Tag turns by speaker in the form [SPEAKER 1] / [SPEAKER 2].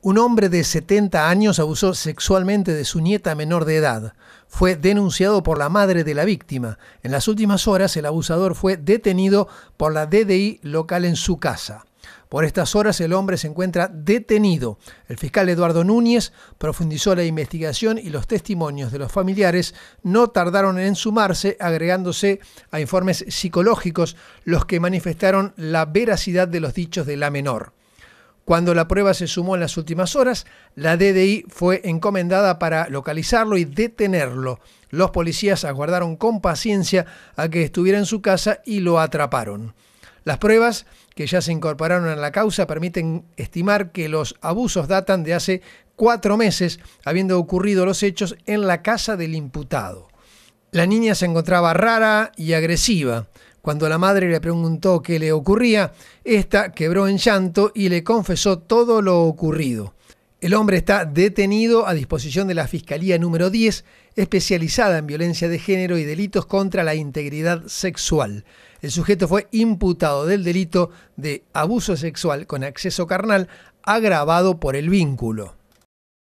[SPEAKER 1] Un hombre de 70 años abusó sexualmente de su nieta menor de edad. Fue denunciado por la madre de la víctima. En las últimas horas el abusador fue detenido por la DDI local en su casa. Por estas horas el hombre se encuentra detenido. El fiscal Eduardo Núñez profundizó la investigación y los testimonios de los familiares no tardaron en sumarse, agregándose a informes psicológicos los que manifestaron la veracidad de los dichos de la menor. Cuando la prueba se sumó en las últimas horas, la DDI fue encomendada para localizarlo y detenerlo. Los policías aguardaron con paciencia a que estuviera en su casa y lo atraparon. Las pruebas que ya se incorporaron a la causa permiten estimar que los abusos datan de hace cuatro meses, habiendo ocurrido los hechos en la casa del imputado. La niña se encontraba rara y agresiva. Cuando la madre le preguntó qué le ocurría, ésta quebró en llanto y le confesó todo lo ocurrido. El hombre está detenido a disposición de la Fiscalía número 10, especializada en violencia de género y delitos contra la integridad sexual. El sujeto fue imputado del delito de abuso sexual con acceso carnal agravado por el vínculo.